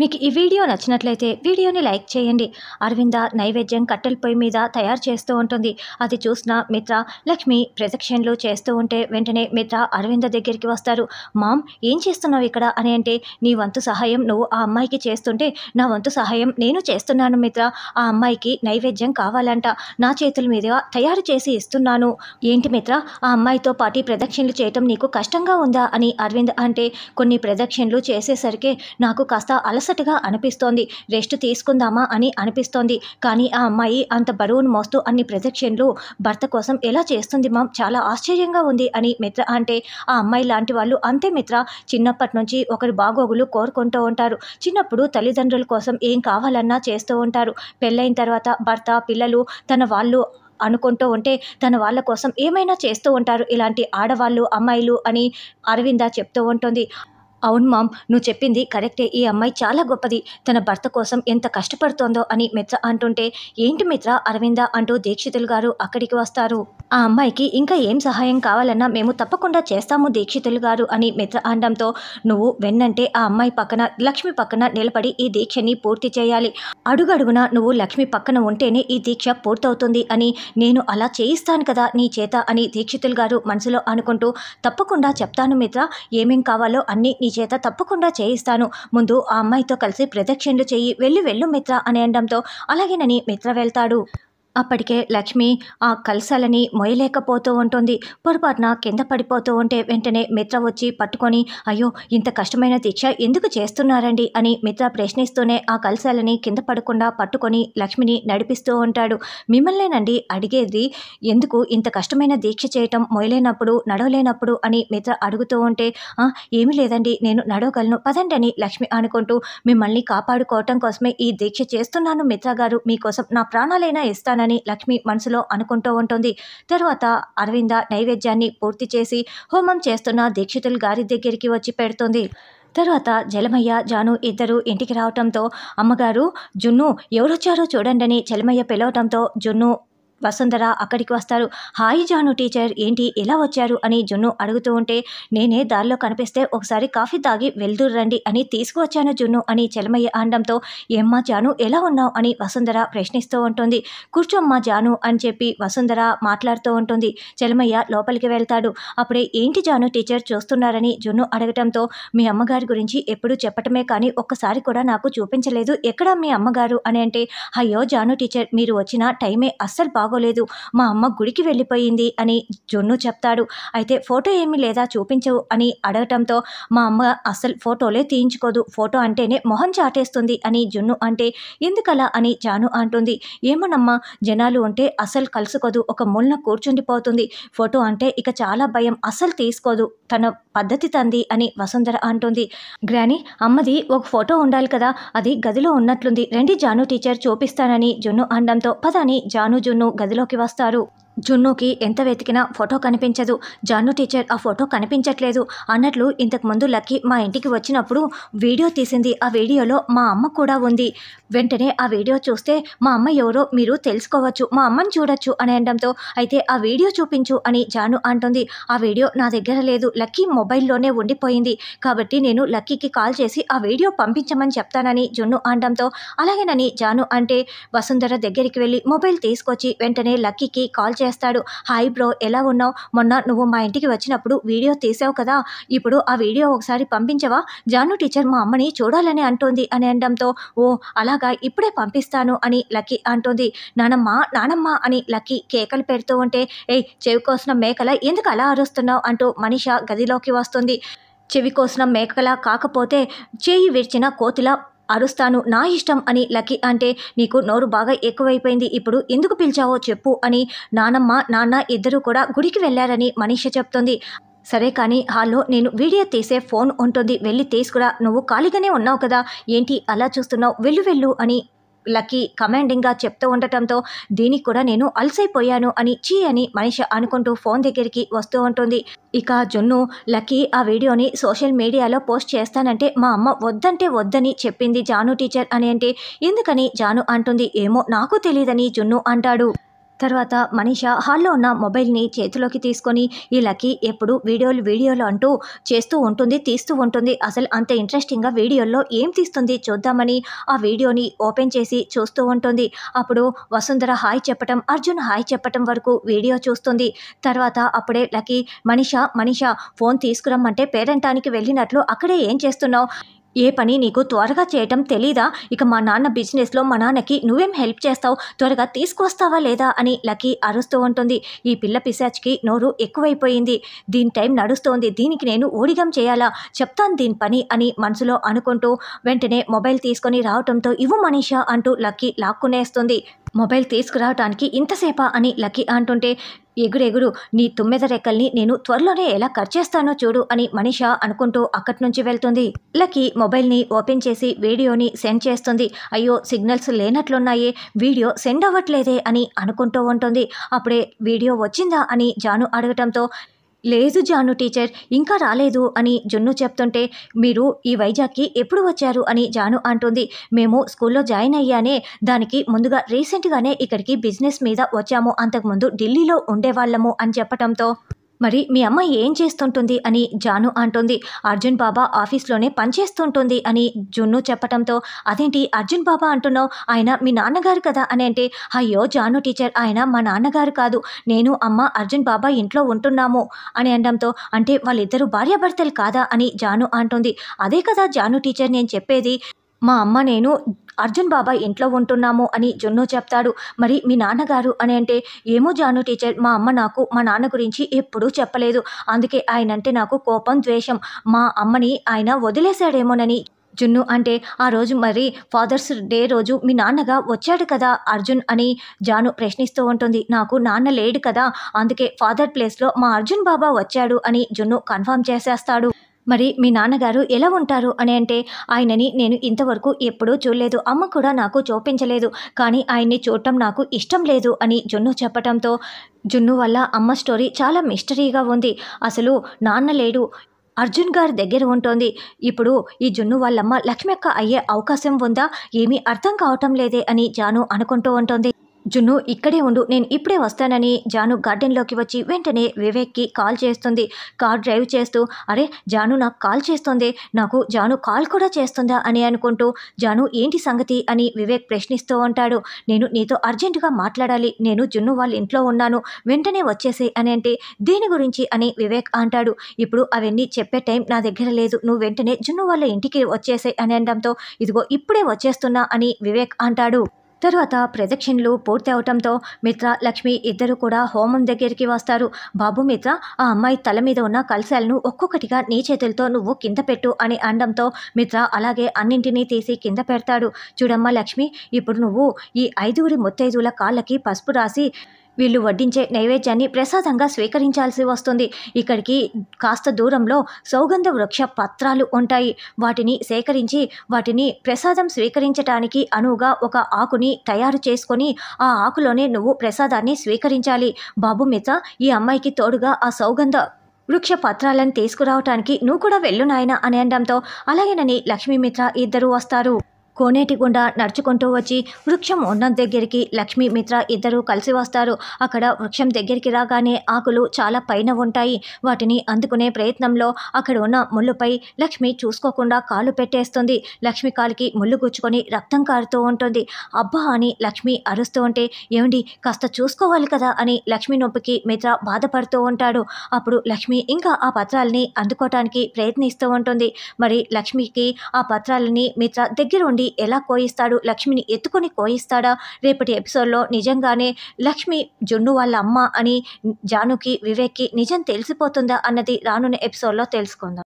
మీకు ఈ వీడియో నచ్చినట్లయితే వీడియోని లైక్ చేయండి అరవింద నైవేద్యం కట్టెల పొయ్యి మీద తయారు చేస్తూ ఉంటుంది అది చూసిన మిత్ర లక్ష్మి ప్రదక్షిణలు చేస్తూ ఉంటే వెంటనే మిత్ర అరవింద దగ్గరికి వస్తారు మామ్ ఏం చేస్తున్నావు ఇక్కడ అని అంటే నీ వంతు సహాయం నువ్వు ఆ అమ్మాయికి చేస్తుంటే నా వంతు సహాయం నేను చేస్తున్నాను మిత్ర ఆ అమ్మాయికి నైవేద్యం కావాలంట నా చేతుల మీద తయారు చేసి ఇస్తున్నాను ఏంటి మిత్ర ఆ అమ్మాయితో పాటు ప్రదక్షిణలు చేయటం నీకు కష్టంగా ఉందా అని అరవింద్ అంటే కొన్ని ప్రదక్షిణలు చేసేసరికి నాకు కాస్త అలస అలసటగా అనిపిస్తోంది రెస్ట్ తీసుకుందామా అని అనిపిస్తోంది కానీ ఆ అమ్మాయి అంత బరువును మోస్తూ అన్ని ప్రొజెక్షన్లు భర్త కోసం ఎలా చేస్తుంది మామ్ చాలా ఆశ్చర్యంగా ఉంది అని మిత్ర అంటే ఆ అమ్మాయి లాంటి వాళ్ళు అంతే మిత్ర చిన్నప్పటి నుంచి ఒకరు బాగోగులు కోరుకుంటూ ఉంటారు చిన్నప్పుడు తల్లిదండ్రుల కోసం ఏం కావాలన్నా చేస్తూ ఉంటారు పెళ్ళైన తర్వాత భర్త పిల్లలు తన వాళ్ళు అనుకుంటూ ఉంటే తన వాళ్ళ కోసం ఏమైనా చేస్తూ ఉంటారు ఇలాంటి ఆడవాళ్ళు అమ్మాయిలు అని అరవింద చెప్తూ ఉంటుంది అవును మామ్ నువ్వు చెప్పింది కరెక్టే ఈ అమ్మాయి చాలా గొప్పది తన భర్త కోసం ఎంత కష్టపడుతోందో అని మిత్ర అంటుంటే ఏంటి మిత్ర అరవింద అంటూ దీక్షితులు గారు అక్కడికి వస్తారు ఆ అమ్మాయికి ఇంకా ఏం సహాయం కావాలన్నా మేము తప్పకుండా చేస్తాము దీక్షితులు గారు అని మిత్ర అనడంతో నువ్వు వెన్నంటే ఆ అమ్మాయి పక్కన లక్ష్మి పక్కన నిలబడి ఈ దీక్షని పూర్తి చేయాలి అడుగడుగున నువ్వు లక్ష్మి పక్కన ఉంటేనే ఈ దీక్ష పూర్తవుతుంది అని నేను అలా చేయిస్తాను కదా నీ చేత అని దీక్షితులు గారు మనసులో అనుకుంటూ తప్పకుండా చెప్తాను మిత్ర ఏమేం కావాలో అన్నీ నీ చేత తప్పకుండా చేయిస్తాను ముందు ఆ అమ్మాయితో కలిసి ప్రదక్షిణలు చేయి వెళ్ళి వెళ్ళు మిత్ర అని అనడంతో అలాగేనని మిత్ర వెళ్తాడు అప్పటికే లక్ష్మి ఆ కలశాలని మొయలేకపోతూ ఉంటుంది పొరపాటున కింద పడిపోతూ ఉంటే వెంటనే మిత్ర వచ్చి పట్టుకొని అయ్యో ఇంత కష్టమైన దీక్ష ఎందుకు చేస్తున్నారండి అని మిత్ర ప్రశ్నిస్తూనే ఆ కలశాలని కింద పడకుండా పట్టుకొని లక్ష్మిని నడిపిస్తూ ఉంటాడు మిమ్మల్నేనండి అడిగేది ఎందుకు ఇంత కష్టమైన దీక్ష చేయటం మొయలేనప్పుడు నడవలేనప్పుడు అని మిత్ర అడుగుతూ ఉంటే ఏమీ లేదండి నేను నడవగలను పదండి అని లక్ష్మి అనుకుంటూ మిమ్మల్ని కాపాడుకోవటం కోసమే ఈ దీక్ష చేస్తున్నాను మిత్ర గారు మీకోసం నా ప్రాణాలైనా ఇస్తాను చేస్తానని లక్ష్మి మనసులో అనుకుంటూ ఉంటుంది తర్వాత అరవింద నైవేద్యాన్ని పూర్తి చేసి హోమం చేస్తున్న దీక్షితులు గారి దగ్గరికి వచ్చి పెడుతుంది తర్వాత జలమయ్య జాను ఇద్దరు ఇంటికి రావటంతో అమ్మగారు జున్ను ఎవరొచ్చారో చూడండి అని జలమయ్య పిలవటంతో జున్ను వసుంధర అక్కడికి వస్తారు హాయ్ జాను టీచర్ ఏంటి ఎలా వచ్చారు అని జున్ను అడుగుతూ ఉంటే నేనే దారిలో కనిపిస్తే ఒకసారి కాఫీ తాగి వెళ్దూరండి రండి అని తీసుకువచ్చాను జున్ను అని చెలమయ్య అనడంతో ఏమ్మా జాను ఎలా ఉన్నావు అని వసుంధర ప్రశ్నిస్తూ ఉంటుంది కూర్చోమ్మా జాను అని చెప్పి వసుంధర మాట్లాడుతూ ఉంటుంది చెలమయ్య లోపలికి వెళ్తాడు అప్పుడే ఏంటి జాను టీచర్ చూస్తున్నారని జున్ను అడగటంతో మీ అమ్మగారి గురించి ఎప్పుడూ చెప్పటమే కానీ ఒక్కసారి కూడా నాకు చూపించలేదు ఎక్కడ మీ అమ్మగారు అని అంటే అయ్యో జాను టీచర్ మీరు వచ్చిన టైమే అస్సలు బాగు బాగోలేదు మా అమ్మ గుడికి వెళ్ళిపోయింది అని జొన్ను చెప్తాడు అయితే ఫోటో ఏమీ లేదా చూపించవు అని అడగటంతో మా అమ్మ అసలు ఫోటోలే తీయించుకోదు ఫోటో అంటేనే మొహం చాటేస్తుంది అని జున్ను అంటే ఎందుకలా అని జాను అంటుంది ఏమనమ్మా జనాలు ఉంటే అసలు కలుసుకోదు ఒక ముళ్ళ కూర్చుండిపోతుంది ఫోటో అంటే ఇక చాలా భయం అసలు తీసుకోదు తన పద్ధతి తంది అని వసుంధర అంటుంది గ్రాని అమ్మది ఒక ఫోటో ఉండాలి కదా అది గదిలో ఉన్నట్లుంది రండి జాను టీచర్ చూపిస్తానని జున్ను అనడంతో పదని జాను జున్ను గదిలోకి వస్తారు జున్నుకి ఎంత వెతికినా ఫోటో కనిపించదు జాను టీచర్ ఆ ఫోటో కనిపించట్లేదు అన్నట్లు ఇంతకుముందు లక్కీ మా ఇంటికి వచ్చినప్పుడు వీడియో తీసింది ఆ వీడియోలో మా అమ్మ కూడా ఉంది వెంటనే ఆ వీడియో చూస్తే మా అమ్మ ఎవరో మీరు తెలుసుకోవచ్చు మా అమ్మని చూడొచ్చు అని అనడంతో అయితే ఆ వీడియో చూపించు అని జాను అంటుంది ఆ వీడియో నా దగ్గర లేదు లక్కీ మొబైల్లోనే ఉండిపోయింది కాబట్టి నేను లక్కీకి కాల్ చేసి ఆ వీడియో పంపించమని చెప్తానని జున్ను అనడంతో అలాగేనని జాను అంటే వసుంధర దగ్గరికి వెళ్ళి మొబైల్ తీసుకొచ్చి వెంటనే లక్కీకి కాల్ చేసి చేస్తాడు హాయ్ బ్రో ఎలా ఉన్నావు మొన్న నువ్వు మా ఇంటికి వచ్చినప్పుడు వీడియో తీసావు కదా ఇప్పుడు ఆ వీడియో ఒకసారి పంపించవా జాను టీచర్ మా అమ్మని చూడాలని అంటోంది అని అనడంతో ఓ అలాగా ఇప్పుడే పంపిస్తాను అని లక్కీ అంటోంది నానమ్మ నానమ్మ అని లక్కీ కేకలు పెడుతూ ఉంటే ఏయ్ చెవి కోసిన మేకల ఎందుకు అలా అరుస్తున్నావు అంటూ మనిష గదిలోకి వస్తుంది చెవి కోసిన మేకలా కాకపోతే చేయి విరిచిన కోతిలా అరుస్తాను నా ఇష్టం అని లక్కీ అంటే నీకు నోరు బాగా ఎక్కువైపోయింది ఇప్పుడు ఎందుకు పిలిచావో చెప్పు అని నానమ్మ నాన్న ఇద్దరూ కూడా గుడికి వెళ్ళారని మనీష చెప్తుంది సరే కానీ హాల్లో నేను వీడియో తీసే ఫోన్ ఉంటుంది వెళ్ళి తీసుకురా నువ్వు ఖాళీగానే ఉన్నావు కదా ఏంటి అలా చూస్తున్నావు వెళ్ళు వెళ్ళు అని లకి కమాండింగ్గా చెప్తూ ఉండటంతో దీనికి కూడా నేను అలసైపోయాను అని చీ అని మనిష అనుకుంటూ ఫోన్ దగ్గరికి వస్తూ ఉంటుంది ఇక జున్ను లక్కీ ఆ వీడియోని సోషల్ మీడియాలో పోస్ట్ చేస్తానంటే మా అమ్మ వద్దంటే వద్దని చెప్పింది జాను టీచర్ అని అంటే ఎందుకని జాను అంటుంది ఏమో నాకు తెలియదని జున్ను అంటాడు తర్వాత మనీష హాల్లో ఉన్న మొబైల్ని చేతిలోకి తీసుకొని ఈ లక్కీ ఎప్పుడు వీడియోలు వీడియోలు అంటూ చేస్తూ ఉంటుంది తీస్తూ ఉంటుంది అసలు అంత ఇంట్రెస్టింగ్గా వీడియోల్లో ఏం తీస్తుంది చూద్దామని ఆ వీడియోని ఓపెన్ చేసి చూస్తూ ఉంటుంది అప్పుడు వసుంధర హాయ్ చెప్పటం అర్జున్ హాయ్ చెప్పటం వరకు వీడియో చూస్తుంది తర్వాత అప్పుడే లక్కీ మనిష మనిష ఫోన్ తీసుకురమ్మంటే పేరెంటానికి వెళ్ళినట్లు అక్కడే ఏం చేస్తున్నావు ఏ పని నీకు త్వరగా చేయటం తెలీదా ఇక మా నాన్న బిజినెస్లో మా నాన్నకి నువ్వేం హెల్ప్ చేస్తావు త్వరగా తీసుకువస్తావా లేదా అని లక్కీ అరుస్తూ ఉంటుంది ఈ పిల్ల పిశాచ్కి నోరు ఎక్కువైపోయింది దీని టైం నడుస్తోంది దీనికి నేను ఊడిగం చేయాలా చెప్తాను దీని పని అని మనసులో అనుకుంటూ వెంటనే మొబైల్ తీసుకొని రావటంతో ఇవ్వు మనీషా అంటూ లక్కీ లాక్కునేస్తుంది మొబైల్ తీసుకురావడానికి ఇంతసేపా అని లక్కీ అంటుంటే ఎగురెగురు నీ తుమ్మెద రెక్కల్ని నేను త్వరలోనే ఎలా కట్ చేస్తానో చూడు అని మనిష అనుకుంటూ అక్కడి నుంచి వెళ్తుంది లకి మొబైల్ని ఓపెన్ చేసి వీడియోని సెండ్ చేస్తుంది అయ్యో సిగ్నల్స్ లేనట్లున్నాయే వీడియో సెండ్ అవ్వట్లేదే అని అనుకుంటూ ఉంటుంది అప్పుడే వీడియో వచ్చిందా అని జాను అడగటంతో లేదు జాను టీచర్ ఇంకా రాలేదు అని జున్ను చెప్తుంటే మీరు ఈ వైజాగ్కి ఎప్పుడు వచ్చారు అని జాను అంటుంది మేము స్కూల్లో జాయిన్ అయ్యానే దానికి ముందుగా రీసెంట్గానే ఇక్కడికి బిజినెస్ మీద వచ్చాము అంతకుముందు ఢిల్లీలో ఉండేవాళ్ళము అని చెప్పడంతో మరి మీ అమ్మ ఏం చేస్తుంటుంది అని జాను అంటుంది అర్జున్ బాబా ఆఫీస్లోనే పనిచేస్తుంటుంది అని జున్ను చెప్పడంతో అదేంటి అర్జున్ బాబా అంటున్నావు ఆయన మీ నాన్నగారు కదా అని అంటే అయ్యో జాను టీచర్ ఆయన మా నాన్నగారు కాదు నేను అమ్మ అర్జున్ బాబా ఇంట్లో ఉంటున్నాము అని అనడంతో అంటే వాళ్ళిద్దరూ భార్యాభర్తలు కాదా అని జాను అంటుంది అదే కదా జాను టీచర్ నేను చెప్పేది మా అమ్మ నేను అర్జున్ బాబాయ్ ఇంట్లో ఉంటున్నాము అని జున్ను చెప్తాడు మరి మీ నాన్నగారు అని అంటే ఏమో జాను టీచర్ మా అమ్మ నాకు మా నాన్న గురించి ఎప్పుడూ చెప్పలేదు అందుకే ఆయన అంటే నాకు కోపం ద్వేషం మా అమ్మని ఆయన వదిలేశాడేమోనని జున్ను అంటే ఆ రోజు మరి ఫాదర్స్ డే రోజు మీ నాన్నగా వచ్చాడు కదా అర్జున్ అని జాను ప్రశ్నిస్తూ ఉంటుంది నాకు నాన్న లేడు కదా అందుకే ఫాదర్ ప్లేస్లో మా అర్జున్ బాబా వచ్చాడు అని జున్ను కన్ఫర్మ్ చేసేస్తాడు మరి మీ నాన్నగారు ఎలా ఉంటారు అని అంటే ఆయనని నేను ఇంతవరకు ఎప్పుడూ చూడలేదు అమ్మ కూడా నాకు చూపించలేదు కానీ ఆయన్ని చూడటం నాకు ఇష్టం లేదు అని జున్ను చెప్పటంతో జున్ను వల్ల అమ్మ స్టోరీ చాలా మిస్టరీగా ఉంది అసలు నాన్న లేడు అర్జున్ గారి దగ్గర ఉంటుంది ఇప్పుడు ఈ జున్ను వాళ్ళమ్మ లక్ష్మి అయ్యే అవకాశం ఉందా ఏమీ అర్థం కావటం లేదే అని జాను అనుకుంటూ ఉంటుంది జున్ను ఇక్కడే ఉండు నేను ఇప్పుడే వస్తానని జాను గార్డెన్లోకి వచ్చి వెంటనే వివేక్కి కాల్ చేస్తుంది కార్ డ్రైవ్ చేస్తూ అరే జాను నాకు కాల్ చేస్తుంది నాకు జాను కాల్ కూడా చేస్తుందా అని అనుకుంటూ జాను ఏంటి సంగతి అని వివేక్ ప్రశ్నిస్తూ ఉంటాడు నేను నీతో అర్జెంటుగా మాట్లాడాలి నేను జున్ను వాళ్ళ ఇంట్లో ఉన్నాను వెంటనే వచ్చేసే అని అంటే దేని గురించి అని వివేక్ అంటాడు ఇప్పుడు అవన్నీ చెప్పే టైం నా దగ్గర లేదు నువ్వు వెంటనే జున్ను వాళ్ళ ఇంటికి వచ్చేసే అని అనడంతో ఇదిగో ఇప్పుడే వచ్చేస్తున్నా అని వివేక్ అంటాడు తర్వాత ప్రదక్షిణలు పూర్తి అవటంతో మిత్ర లక్ష్మి ఇద్దరు కూడా హోమం దగ్గరికి వస్తారు బాబు మిత్ర ఆ అమ్మాయి తల మీద ఉన్న కలశాలను ఒక్కొక్కటిగా నీ చేతులతో నువ్వు కింద పెట్టు అని అనడంతో మిత్ర అలాగే అన్నింటినీ తీసి కింద పెడతాడు చూడమ్మా లక్ష్మి ఇప్పుడు నువ్వు ఈ ఐదుగురి ముత్తైదుల కాళ్ళకి పసుపు రాసి వీళ్ళు వడ్డించే నైవేద్యాన్ని ప్రసాదంగా స్వీకరించాల్సి వస్తుంది ఇక్కడికి కాస్త దూరంలో సౌగంధ వృక్ష పత్రాలు ఉంటాయి వాటిని సేకరించి వాటిని ప్రసాదం స్వీకరించటానికి అనువుగా ఒక ఆకుని తయారు చేసుకొని ఆ ఆకులోనే నువ్వు ప్రసాదాన్ని స్వీకరించాలి బాబు మిత ఈ అమ్మాయికి తోడుగా ఆ సౌగంధ వృక్ష పత్రాలను తీసుకురావటానికి నువ్వు కూడా వెళ్ళు నాయన అని అనడంతో అలాగేనని లక్ష్మీమిత్ర ఇద్దరూ వస్తారు కోనేటి గుండా నడుచుకుంటూ వచ్చి వృక్షం ఉన్న దగ్గరికి లక్ష్మీ మిత్ర ఇద్దరూ కలిసి వస్తారు అక్కడ వృక్షం దగ్గరికి రాగానే ఆకులు చాలా పైన ఉంటాయి వాటిని అందుకునే ప్రయత్నంలో అక్కడ ఉన్న ముళ్ళుపై లక్ష్మి చూసుకోకుండా కాలు పెట్టేస్తుంది లక్ష్మి కాలికి ముళ్ళు గుచ్చుకొని రక్తం కారుతూ ఉంటుంది అబ్బా అని లక్ష్మి అరుస్తూ ఉంటే ఏమిటి కాస్త చూసుకోవాలి కదా అని లక్ష్మి నొప్పికి మిత్ర బాధపడుతూ ఉంటాడు అప్పుడు లక్ష్మి ఇంకా ఆ పత్రాలని అందుకోవటానికి ప్రయత్నిస్తూ ఉంటుంది మరి లక్ష్మికి ఆ పత్రాలని మిత్ర ఉండి మోడీ ఎలా కోయిస్తాడు లక్ష్మిని ఎత్తుకొని కోయిస్తాడా రేపటి ఎపిసోడ్లో నిజంగానే లక్ష్మి జున్ను వాళ్ళ అమ్మ అని జానుకి వివేక్కి నిజం తెలిసిపోతుందా అన్నది రానున్న ఎపిసోడ్లో తెలుసుకుందాం